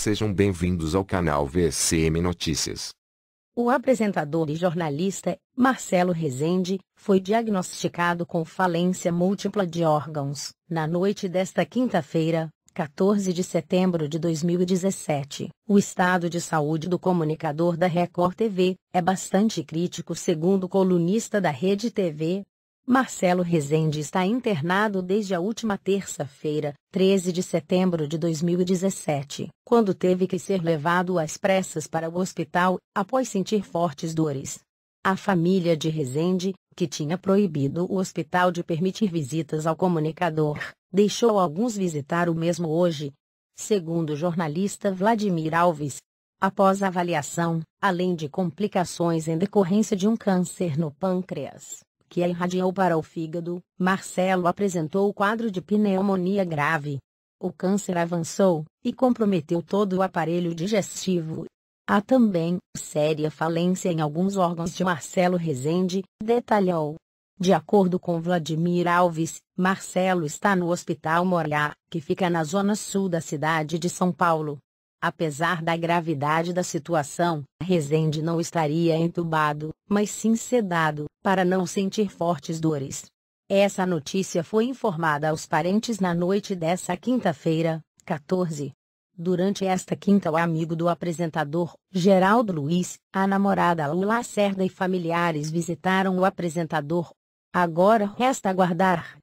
Sejam bem-vindos ao canal VCM Notícias. O apresentador e jornalista, Marcelo Rezende, foi diagnosticado com falência múltipla de órgãos, na noite desta quinta-feira, 14 de setembro de 2017. O estado de saúde do comunicador da Record TV é bastante crítico, segundo o colunista da Rede TV, Marcelo Rezende está internado desde a última terça-feira, 13 de setembro de 2017, quando teve que ser levado às pressas para o hospital, após sentir fortes dores. A família de Rezende, que tinha proibido o hospital de permitir visitas ao comunicador, deixou alguns visitar o mesmo hoje. Segundo o jornalista Vladimir Alves, após a avaliação, além de complicações em decorrência de um câncer no pâncreas, que a irradiou para o fígado, Marcelo apresentou o quadro de pneumonia grave. O câncer avançou, e comprometeu todo o aparelho digestivo. Há também, séria falência em alguns órgãos de Marcelo Rezende, detalhou. De acordo com Vladimir Alves, Marcelo está no Hospital Moriá, que fica na zona sul da cidade de São Paulo. Apesar da gravidade da situação, Rezende não estaria entubado mas sim sedado, para não sentir fortes dores. Essa notícia foi informada aos parentes na noite dessa quinta-feira, 14. Durante esta quinta, o amigo do apresentador, Geraldo Luiz, a namorada Lula Cerda e familiares visitaram o apresentador. Agora resta aguardar